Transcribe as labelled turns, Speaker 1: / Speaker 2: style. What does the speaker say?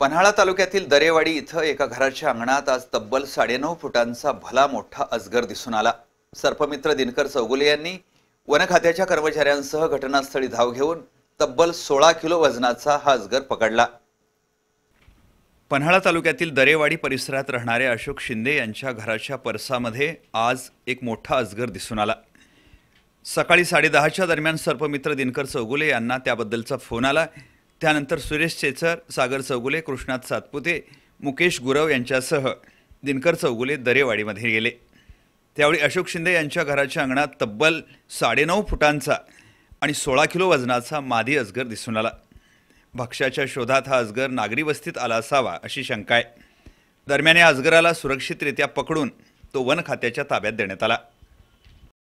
Speaker 1: पन्हाळा तालुक्यातील दरेवाडी इथं एका घराच्या अंगणात आज तब्बल साडेनऊ फुटांचा भला मोठा अजगर दिसून आला सर्पमित्र दिनकर चौगुले यांनी वन खात्याच्या कर्मचाऱ्यांसह घटनास्थळी धाव घेऊन तब्बल सोळा किलो वजनाचा हा अजगर पकडला पन्हाळा तालुक्यातील दरेवाडी परिसरात राहणारे अशोक शिंदे यांच्या घराच्या परसामध्ये आज एक मोठा अजगर दिसून आला सकाळी साडेदहाच्या दरम्यान सर्पमित्र दिनकर चौगुले यांना त्याबद्दलचा फोन आला त्यानंतर सुरेश चेचर सागर चौगुले कृष्णात सातपुते मुकेश गुरव यांच्यासह दिनकर चौगुले दरेवाडीमध्ये गेले त्यावेळी अशोक शिंदे यांच्या घराच्या अंगणात तब्बल साडेनऊ फुटांचा आणि सोळा किलो वजनाचा मादी अजगर दिसून आला भक्ष्याच्या शोधात हा अजगर नागरी वस्तीत आला असावा अशी शंका आहे दरम्यान या अजगराला सुरक्षितरित्या पकडून तो वन खात्याच्या ताब्यात देण्यात आला